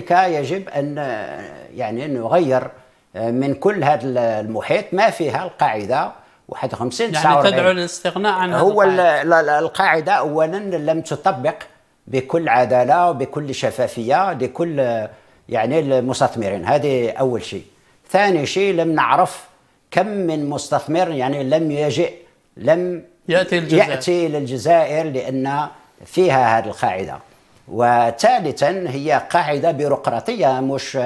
لذلك يجب ان يعني نغير آه، من كل هذا المحيط ما فيها القاعده 51 يعني تدعو للاستغناء عن هو القاعده اولا لم تطبق بكل عداله وبكل شفافيه لكل يعني المستثمرين هذه اول شيء ثاني شيء لم نعرف كم من مستثمر يعني لم يجئ لم ياتي الجزائر ياتي للجزائر لان فيها هذه القاعده وثالثا هي قاعده بيروقراطيه مش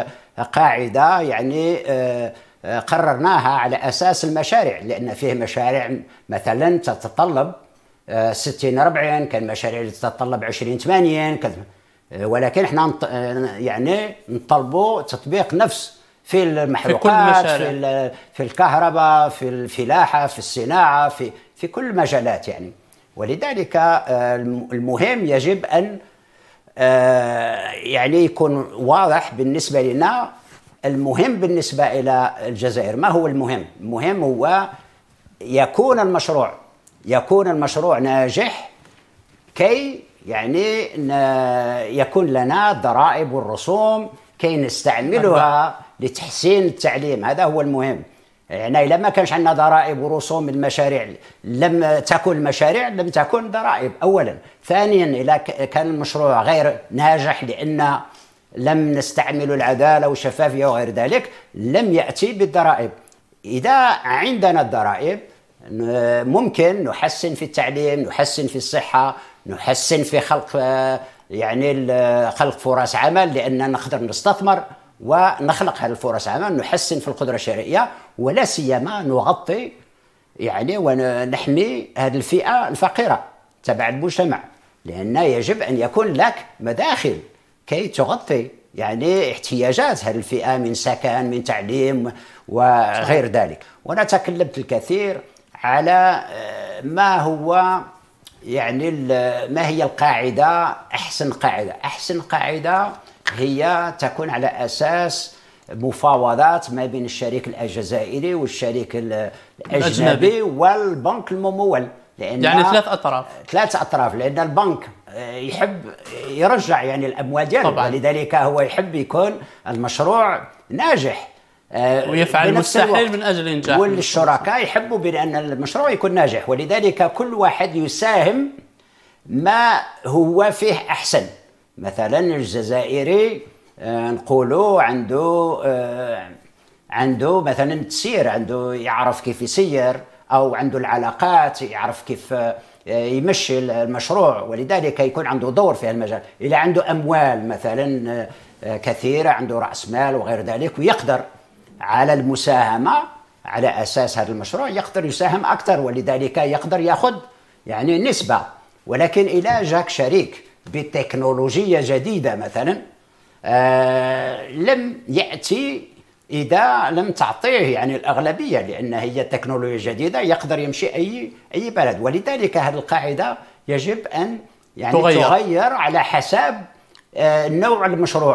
قاعده يعني آه، آه، قررناها على اساس المشاريع لان فيه مشاريع مثلا تتطلب 60 آه، 40 كان مشاريع تتطلب 20 80 كذا ولكن احنا يعني نطلبوا تطبيق نفس في المحروقات في, كل في الكهرباء في الفلاحه في الصناعه في في كل المجالات يعني ولذلك المهم يجب ان آه، يعني يكون واضح بالنسبه لنا المهم بالنسبه الى الجزائر ما هو المهم المهم هو يكون المشروع يكون المشروع ناجح كي يعني يكون لنا الضرائب والرسوم كي نستعملها لتحسين التعليم هذا هو المهم يعني الا ما كانش عندنا ضرائب ورسوم من المشاريع لم تكن المشاريع لم تكن ضرائب اولا ثانيا إذا كان المشروع غير ناجح لان لم نستعمل العداله والشفافيه وغير ذلك لم ياتي بالضرائب اذا عندنا الضرائب ممكن نحسن في التعليم نحسن في الصحه نحسن في خلق يعني خلق فرص عمل لاننا نقدر نستثمر ونخلق هذه الفرص عمل نحسن في القدره الشرائيه ولا سيما نغطي يعني ونحمي هذه الفئه الفقيره تبع المجتمع لان يجب ان يكون لك مداخل كي تغطي يعني احتياجات هذه الفئه من سكن من تعليم وغير ذلك وانا تكلمت الكثير على آه، ما هو يعني ما هي القاعده احسن قاعده احسن قاعده هي تكون على اساس مفاوضات ما بين الشريك الجزائري والشريك الاجنبي والبنك الممول لان يعني ثلاث اطراف ثلاث اطراف لان البنك يحب يرجع يعني الاموال ديالو ولذلك هو يحب يكون المشروع ناجح آه، ويفعل المستحيل من اجل انجاح والشركاء يحبوا بان المشروع يكون ناجح ولذلك كل واحد يساهم ما هو فيه احسن مثلا الجزائري آه، نقولوا عنده آه، عنده مثلا تسير عنده يعرف كيف يسير او عنده العلاقات يعرف كيف آه، يمشي المشروع ولذلك يكون عنده دور في المجال إلى عنده أموال مثلا كثيرة عنده رأس مال وغير ذلك ويقدر على المساهمة على أساس هذا المشروع يقدر يساهم أكثر ولذلك يقدر يأخذ يعني نسبة ولكن إلى جاك شريك بتكنولوجيا جديده مثلا آه لم ياتي اذا لم تعطيه يعني الاغلبيه لان هي تكنولوجيا جديده يقدر يمشي اي اي بلد ولذلك هذه القاعده يجب ان يعني تغير, تغير على حسب آه نوع المشروع